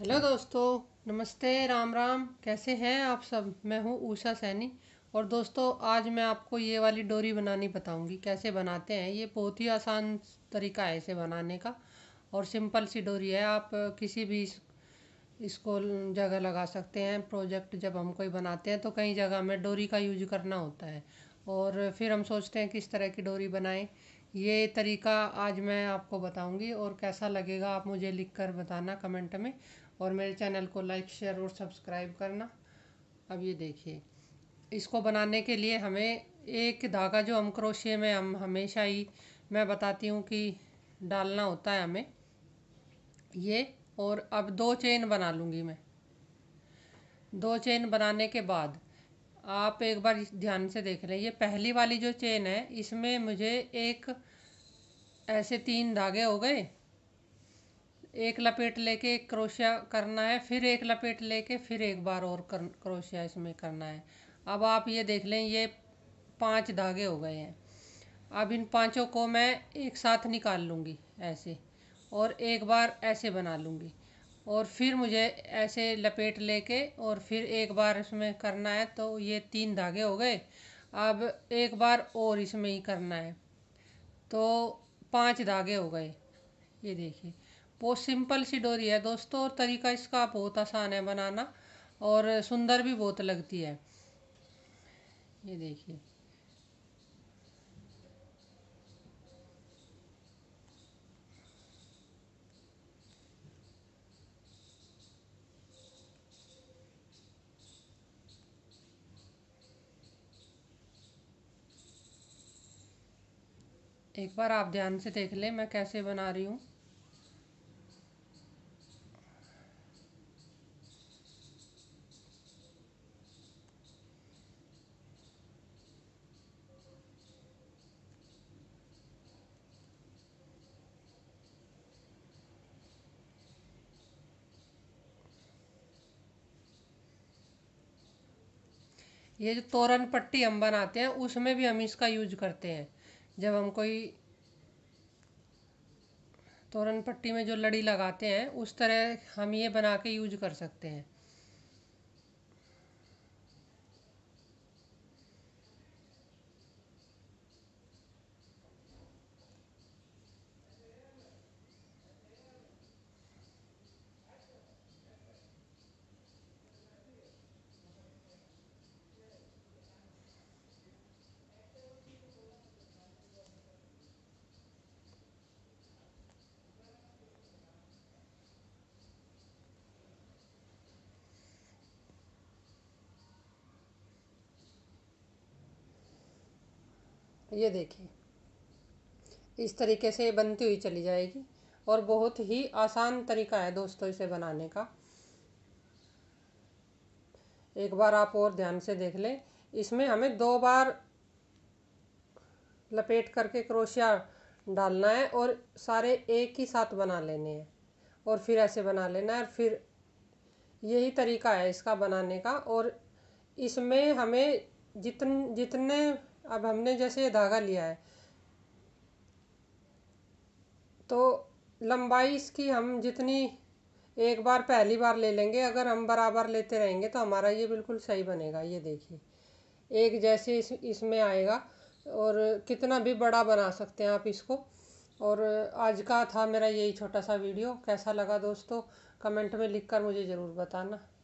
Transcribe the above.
hello दोस्तों नमस्ते राम राम कैसे हैं आप सब मैं हूं उषा सैनी और दोस्तों आज मैं आपको ये वाली डोरी बनानी बताऊंगी कैसे बनाते हैं ये बहुत ही आसान तरीका है इसे बनाने का और सिंपल सी डोरी है आप किसी भी इसको जगह लगा सकते हैं प्रोजेक्ट जब हम कोई बनाते हैं तो कई जगह में डोरी का यूज करना होता है और फिर हम सोचते हैं किस तरह की डोरी बनाएं ये तरीका आज मैं आपको बताऊंगी और कैसा लगेगा आप मुझे लिखकर बताना कमेंट में और मेरे चैनल को लाइक शेयर और सब्सक्राइब करना अब ये देखिए इसको बनाने के लिए हमें एक धागा जो हम क्रोशिए में हम हमेशा ही मैं बताती हूँ कि डालना होता है हमें ये और अब दो चेन बना लूँगी मैं दो चेन बनाने के बाद आप एक बार ध्यान से देख लें ये पहली वाली जो चेन है इसमें मुझे एक ऐसे तीन धागे हो गए एक लपेट लेके एक क्रोशिया करना है फिर एक लपेट लेके फिर एक बार और कर क्रोशिया इसमें करना है अब आप ये देख लें ये पांच धागे हो गए हैं अब इन पांचों को मैं एक साथ निकाल लूँगी ऐसे और एक बार ऐसे बना लूँगी और फिर मुझे ऐसे लपेट लेके और फिर एक बार इसमें करना है तो ये तीन धागे हो गए अब एक बार और इसमें ही करना है तो पांच धागे हो गए ये देखिए बहुत सिंपल सी डोरी है दोस्तों और तरीका इसका बहुत आसान है बनाना और सुंदर भी बहुत लगती है ये देखिए एक बार आप ध्यान से देख लें मैं कैसे बना रही हूँ ये जो तोरण पट्टी हम बनाते हैं उसमें भी हम इसका यूज करते हैं जब हम कोई तोरण पट्टी में जो लड़ी लगाते हैं उस तरह हम ये बना के यूज कर सकते हैं ये देखिए इस तरीके से ये बनती हुई चली जाएगी और बहुत ही आसान तरीका है दोस्तों इसे बनाने का एक बार आप और ध्यान से देख लें इसमें हमें दो बार लपेट करके क्रोशिया डालना है और सारे एक ही साथ बना लेने हैं और फिर ऐसे बना लेना है और फिर यही तरीका है इसका बनाने का और इसमें हमें जितन जितने अब हमने जैसे ये धागा लिया है तो लंबाई इसकी हम जितनी एक बार पहली बार ले लेंगे अगर हम बराबर लेते रहेंगे तो हमारा ये बिल्कुल सही बनेगा ये देखिए एक जैसे इस इसमें आएगा और कितना भी बड़ा बना सकते हैं आप इसको और आज का था मेरा यही छोटा सा वीडियो कैसा लगा दोस्तों कमेंट में लिखकर मुझे ज़रूर बताना